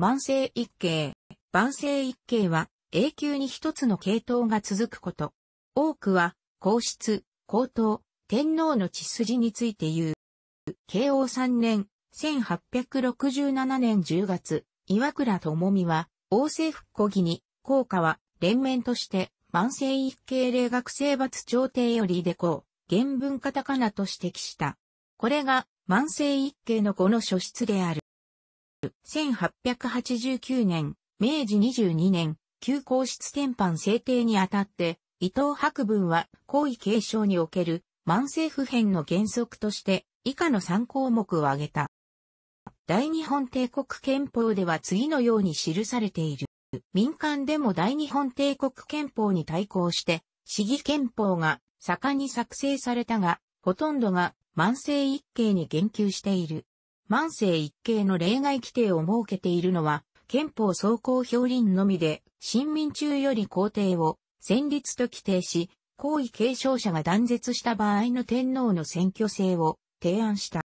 万世一系、万世一系は永久に一つの系統が続くこと。多くは、皇室、皇統、天皇の血筋について言う。慶応3年、1867年10月、岩倉智美は、王政復古儀に、効果は、連綿として、万世一系霊学生罰朝廷よりでこう、原文カタカナと指摘した。これが、万世一系の語の書出である。1889年、明治22年、旧皇室天範制定にあたって、伊藤博文は、皇位継承における、万政府編の原則として、以下の3項目を挙げた。大日本帝国憲法では次のように記されている。民間でも大日本帝国憲法に対抗して、市議憲法が盛んに作成されたが、ほとんどが万政一系に言及している。万世一系の例外規定を設けているのは、憲法総項表輪のみで、新民中より皇帝を、戦律と規定し、皇位継承者が断絶した場合の天皇の選挙制を提案した。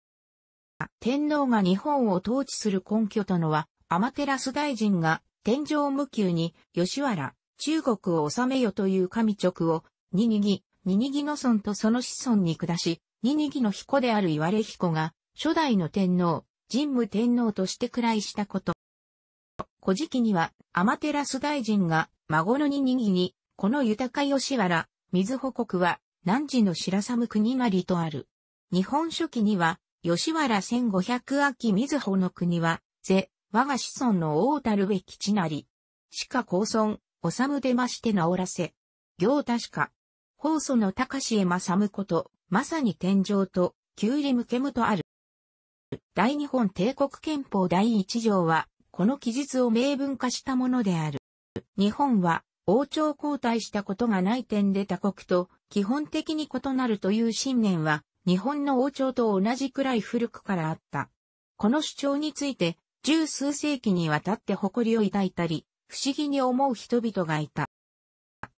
天皇が日本を統治する根拠とのは、天照大臣が天上無休に吉原、中国を治めよという神直を、二・二・二・二の孫とその子孫に下し、二・二の彦である言われ彦が、初代の天皇、神武天皇として位したこと。古事記には、天照大臣が、孫のににぎに、この豊か吉原、水穂国は、汝の白寒国なりとある。日本書紀には、吉原千五百秋水穂の国は、ぜ、我が子孫の王たるべき地なり。しか公孫、おさむでまして治らせ。行確か。法祖の高しへまさむこと、まさに天上と、きゅうりけむとある。大日本帝国憲法第一条は、この記述を明文化したものである。日本は、王朝交代したことがない点で他国と基本的に異なるという信念は、日本の王朝と同じくらい古くからあった。この主張について、十数世紀にわたって誇りを抱いたり、不思議に思う人々がいた。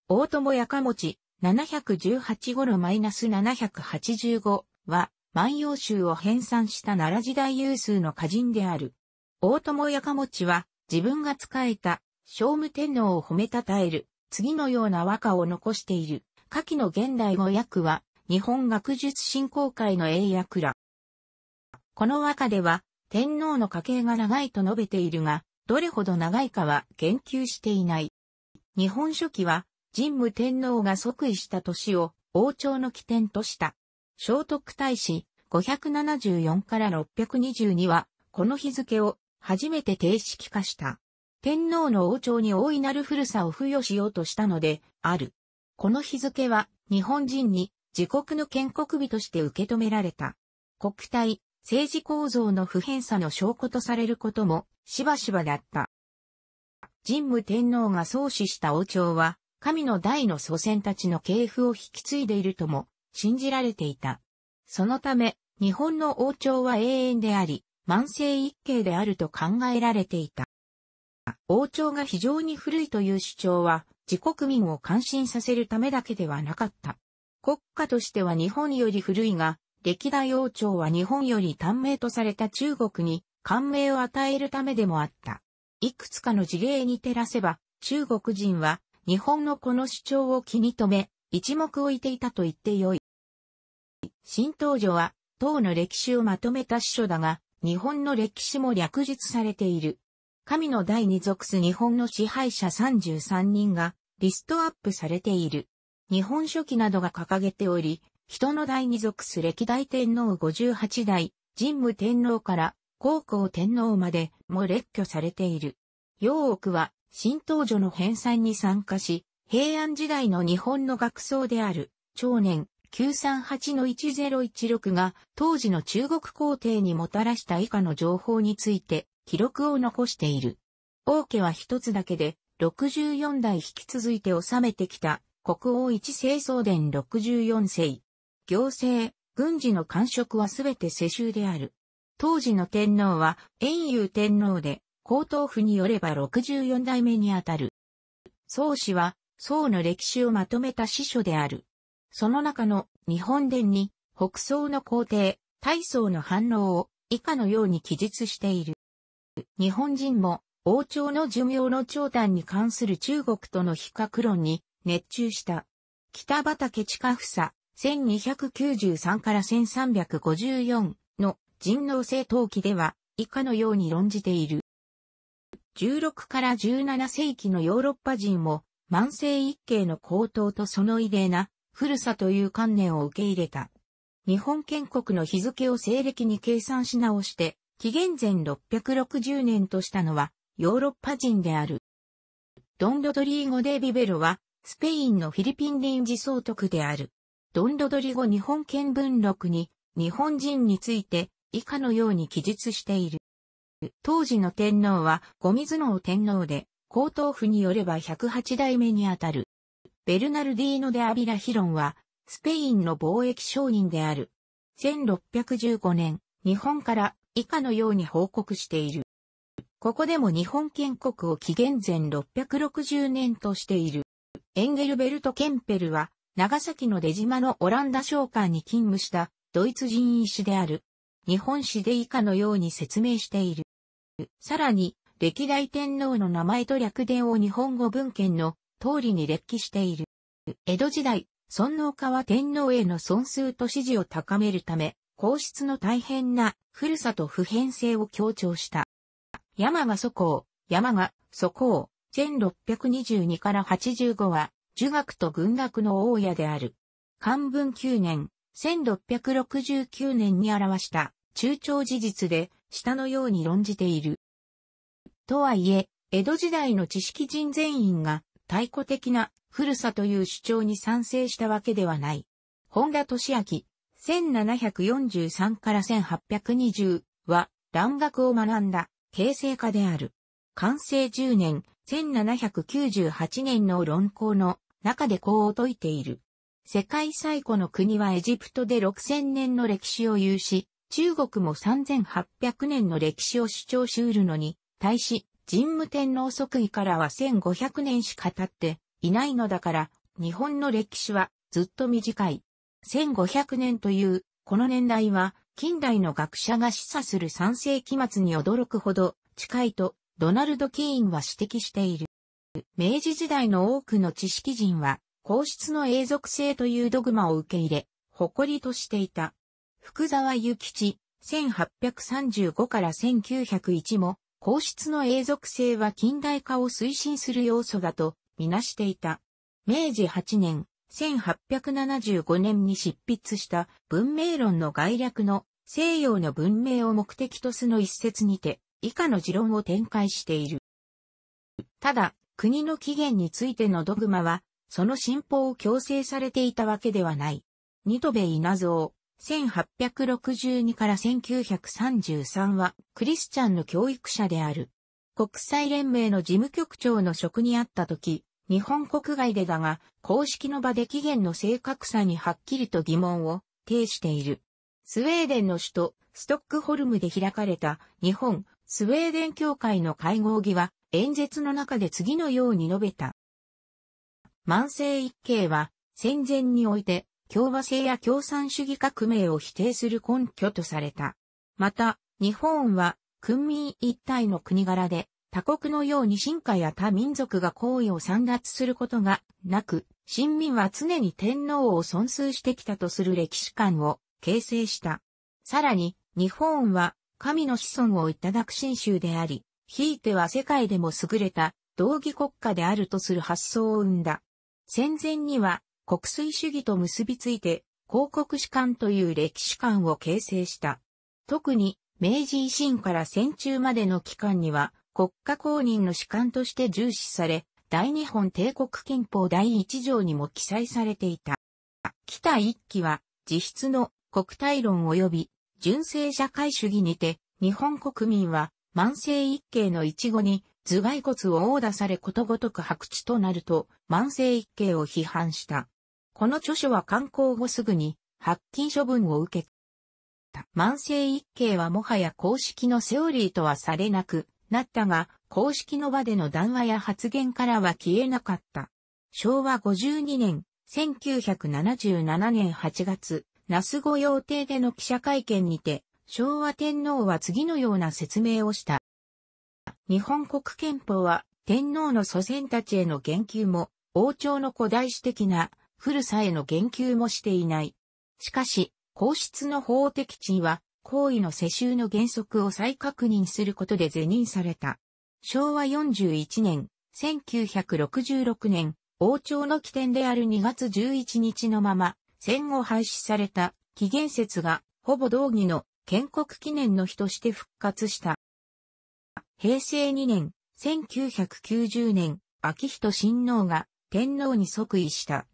大友やかもち、718頃 -785 は、万葉集を編纂した奈良時代有数の歌人である。大友やかもちは自分が仕えた聖武天皇を褒めたたえる次のような和歌を残している。下記の現代語訳は日本学術振興会の英訳ら。この和歌では天皇の家系が長いと述べているが、どれほど長いかは言及していない。日本書紀は神武天皇が即位した年を王朝の起点とした。聖徳太子574から622は、この日付を初めて定式化した。天皇の王朝に大いなる古さを付与しようとしたので、ある。この日付は、日本人に自国の建国日として受け止められた。国体、政治構造の不変さの証拠とされることも、しばしばだった。神武天皇が創始した王朝は、神の代の祖先たちの系譜を引き継いでいるとも信じられていた。そのため、日本の王朝は永遠であり、万世一系であると考えられていた。王朝が非常に古いという主張は、自国民を感心させるためだけではなかった。国家としては日本より古いが、歴代王朝は日本より短命とされた中国に感銘を与えるためでもあった。いくつかの事例に照らせば、中国人は日本のこの主張を気に留め、一目置いていたと言ってよい。新東女は、唐の歴史をまとめた史書だが、日本の歴史も略述されている。神の代に属す日本の支配者33人がリストアップされている。日本書紀などが掲げており、人の代に属す歴代天皇58代、神武天皇から高校天皇までも列挙されている。陽奥は新東女の編纂に参加し、平安時代の日本の学僧である、長年、938-1016が当時の中国皇帝にもたらした以下の情報について記録を残している。王家は一つだけで64代引き続いて治めてきた国王一世宗伝64世。行政、軍事の官職はすべて世襲である。当時の天皇は遠遊天皇で、皇統府によれば64代目にあたる。宗氏は、宋の歴史をまとめた司書である。その中の日本伝に北宋の皇帝、大宋の反応を以下のように記述している。日本人も王朝の寿命の長短に関する中国との比較論に熱中した。北畑近房、1293から1354の人能性陶器では以下のように論じている。16から17世紀のヨーロッパ人も慢性一系の高騰とその異例な古さという観念を受け入れた。日本建国の日付を西暦に計算し直して、紀元前660年としたのは、ヨーロッパ人である。ドンロドリーゴ・デ・ビベロは、スペインのフィリピン臨時総督である。ドンロドリゴ日本見文録に、日本人について、以下のように記述している。当時の天皇は、ゴミズノ天皇で、皇統府によれば108代目にあたる。ベルナルディーノ・デ・アビラ・ヒロンは、スペインの貿易商人である。1615年、日本から以下のように報告している。ここでも日本建国を紀元前660年としている。エンゲルベルト・ケンペルは、長崎の出島のオランダ商館に勤務したドイツ人医師である。日本史で以下のように説明している。さらに、歴代天皇の名前と略伝を日本語文献の通りに列記している。江戸時代、尊王家は天皇への尊崇と支持を高めるため、皇室の大変な古さと普遍性を強調した。山が祖公、山が祖公、1622から85は、儒学と軍学の大家である。漢文9年、1669年に表した中朝事実で、下のように論じている。とはいえ、江戸時代の知識人全員が太古的な古さという主張に賛成したわけではない。本田俊明、1743から1820は、蘭学を学んだ、形成家である。完成10年、1798年の論考の中でこう説いている。世界最古の国はエジプトで6000年の歴史を有し、中国も3800年の歴史を主張しうるのに、対し、神武天皇即位からは1500年しか経っていないのだから、日本の歴史はずっと短い。1500年という、この年代は、近代の学者が示唆する3世紀末に驚くほど近いと、ドナルド・キーンは指摘している。明治時代の多くの知識人は、皇室の永続性というドグマを受け入れ、誇りとしていた。福沢諭吉、1835から1901も、皇室の永続性は近代化を推進する要素だとみなしていた。明治8年、1875年に執筆した文明論の概略の西洋の文明を目的とすの一節にて以下の持論を展開している。ただ、国の起源についてのドグマは、その信歩を強制されていたわけではない。ニトベ稲造、1862から1933はクリスチャンの教育者である。国際連盟の事務局長の職にあった時、日本国外でだが、公式の場で期限の正確さにはっきりと疑問を呈している。スウェーデンの首都、ストックホルムで開かれた日本、スウェーデン協会の会合議は演説の中で次のように述べた。万世一系は戦前において共和制や共産主義革命を否定する根拠とされた。また、日本は、君民一体の国柄で、他国のように進化や他民族が行為を散脱することがなく、新民は常に天皇を尊崇してきたとする歴史観を形成した。さらに、日本は神の子孫をいただく信州であり、ひいては世界でも優れた道義国家であるとする発想を生んだ。戦前には国粋主義と結びついて、広告史観という歴史観を形成した。特に、明治維新から戦中までの期間には、国家公認の史観として重視され、大日本帝国憲法第一条にも記載されていた。北一期は、自筆の国体論及び、純正社会主義にて、日本国民は、万世一系の一語に、頭蓋骨を殴打されことごとく白痴となると、万世一系を批判した。この著書は刊行後すぐに発禁処分を受けた。万世一景はもはや公式のセオリーとはされなくなったが、公式の場での談話や発言からは消えなかった。昭和52年、1977年8月、那須御用邸での記者会見にて、昭和天皇は次のような説明をした。日本国憲法は天皇の祖先たちへの言及も王朝の古代史的な古さへの言及もしていない。しかし、皇室の法的地位は、行為の世襲の原則を再確認することで是認された。昭和41年、1966年、王朝の起点である2月11日のまま、戦後廃止された、紀元節が、ほぼ同義の建国記念の日として復活した。平成2年、1990年、秋人親王が天皇に即位した。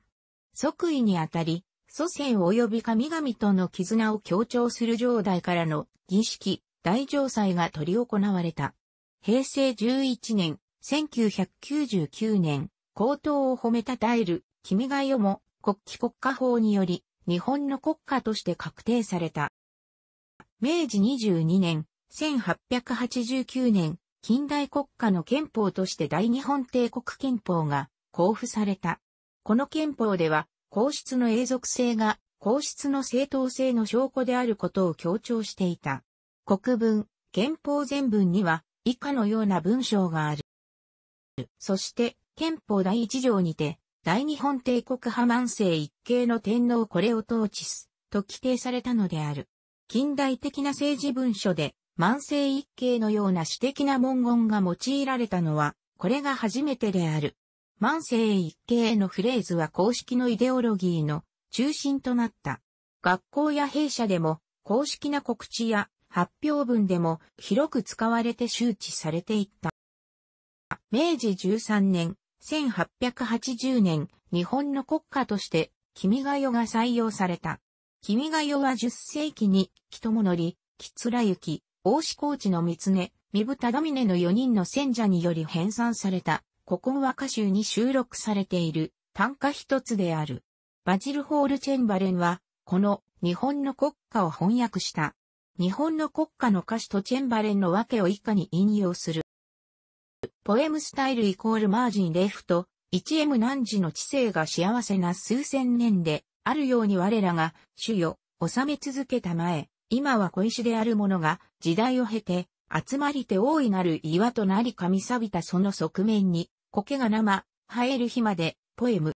即位にあたり、祖先及び神々との絆を強調する上代からの儀式、大城祭が執り行われた。平成11年、1999年、高等を褒めたたえる、君が代も国旗国家法により、日本の国家として確定された。明治22年、1889年、近代国家の憲法として大日本帝国憲法が交付された。この憲法では、皇室の永続性が皇室の正当性の証拠であることを強調していた。国文、憲法全文には以下のような文章がある。そして、憲法第一条にて、大日本帝国派万世一系の天皇これを統治す、と規定されたのである。近代的な政治文書で、万世一系のような私的な文言が用いられたのは、これが初めてである。万世一系のフレーズは公式のイデオロギーの中心となった。学校や弊社でも、公式な告知や発表文でも広く使われて周知されていった。明治13年、1880年、日本の国家として、君が代が採用された。君が代は10世紀に、木友則、木貫之、大志高知の三つ根、三ドミネの4人の戦者により編纂された、古今和歌集に収録されている単歌一つである。バジル・ホール・チェンバレンは、この日本の国歌を翻訳した。日本の国歌の歌詞とチェンバレンの訳を以下に引用する。ポエムスタイルイコールマージンレフト、1M 何時の知性が幸せな数千年で、あるように我らが、主よ、収め続けたまえ、今は小石であるものが、時代を経て、集まりて大いなる岩となり神錆びたその側面に、苔が生、生える日まで、ポエム。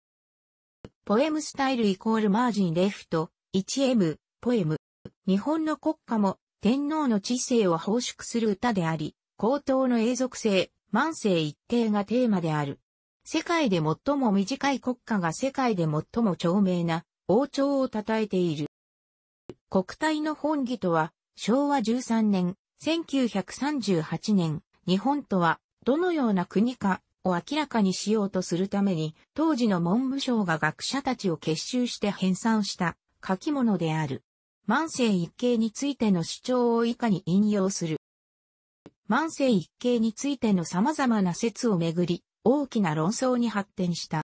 ポエムスタイルイコールマージンレフト、1M、ポエム。日本の国家も、天皇の知性を奉祝する歌であり、高等の永続性、万世一定がテーマである。世界で最も短い国家が世界で最も長命な王朝を称えている。国体の本義とは、昭和13年、1938年、日本とはどのような国かを明らかにしようとするために、当時の文部省が学者たちを結集して編纂した書き物である。万世一系についての主張を以下に引用する。万世一系についての様々な説をめぐり、大きな論争に発展した。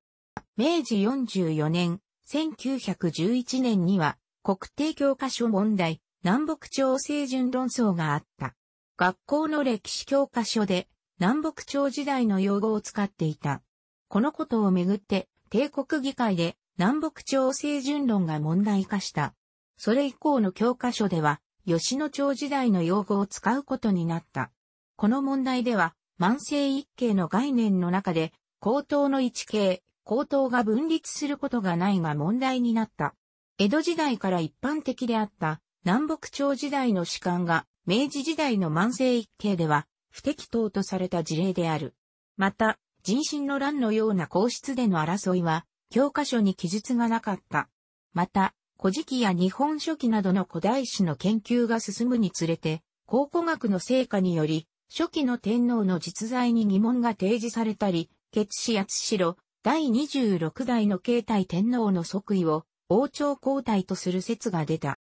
明治44年、1911年には、国定教科書問題、南北朝清順論争があった。学校の歴史教科書で南北朝時代の用語を使っていた。このことをめぐって帝国議会で南北朝清順論が問題化した。それ以降の教科書では吉野朝時代の用語を使うことになった。この問題では万世一系の概念の中で高等の一系、高等が分立することがないが問題になった。江戸時代から一般的であった南北朝時代の士官が、明治時代の万世一系では、不適当とされた事例である。また、人心の乱のような皇室での争いは、教科書に記述がなかった。また、古事記や日本書紀などの古代史の研究が進むにつれて、考古学の成果により、初期の天皇の実在に疑問が提示されたり、決死八代、第26代の慶太天皇の即位を王朝交代とする説が出た。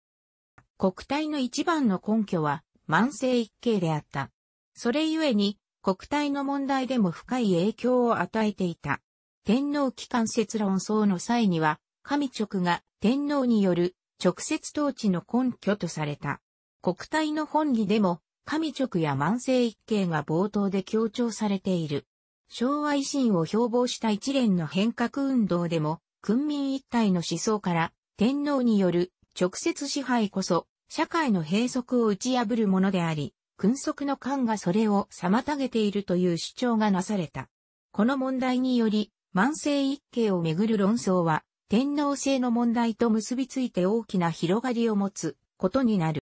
国体の一番の根拠は、慢性一系であった。それゆえに、国体の問題でも深い影響を与えていた。天皇機関説論争の際には、神直が天皇による直接統治の根拠とされた。国体の本義でも、神直や慢性一系が冒頭で強調されている。昭和維新を標榜した一連の変革運動でも、君民一体の思想から、天皇による直接支配こそ、社会の閉塞を打ち破るものであり、君側の官がそれを妨げているという主張がなされた。この問題により、万世一系をめぐる論争は、天皇制の問題と結びついて大きな広がりを持つことになる。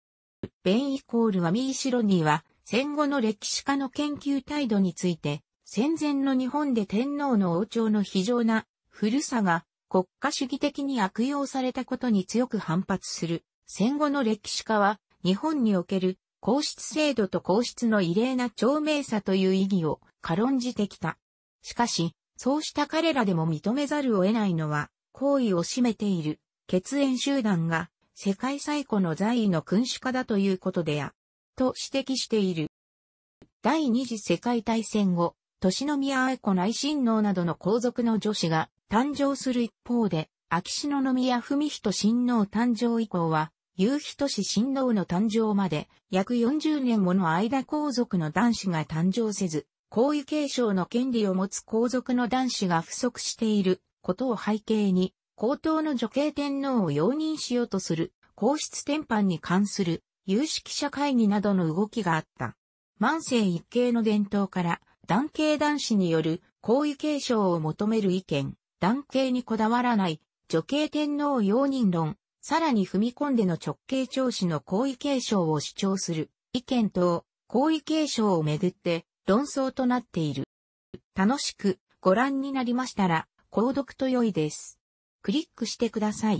ベンイコールはミーシロニーは、戦後の歴史家の研究態度について、戦前の日本で天皇の王朝の非常な古さが国家主義的に悪用されたことに強く反発する戦後の歴史家は日本における皇室制度と皇室の異例な長命さという意義を軽んじてきた。しかし、そうした彼らでも認めざるを得ないのは、行為を占めている血縁集団が世界最古の在位の君主家だということでや、と指摘している。第二次世界大戦後、年宮愛子内親王などの皇族の女子が誕生する一方で、秋篠宮文仁親王誕生以降は、日人氏親王の誕生まで、約40年もの間皇族の男子が誕生せず、皇位継承の権利を持つ皇族の男子が不足していることを背景に、皇統の女系天皇を容認しようとする、皇室転範に関する、有識者会議などの動きがあった。万世一系の伝統から、男系男子による皇位継承を求める意見、男系にこだわらない、女系天皇容認論、さらに踏み込んでの直系長子の皇位継承を主張する意見等、皇位継承をめぐって論争となっている。楽しくご覧になりましたら、購読と良いです。クリックしてください。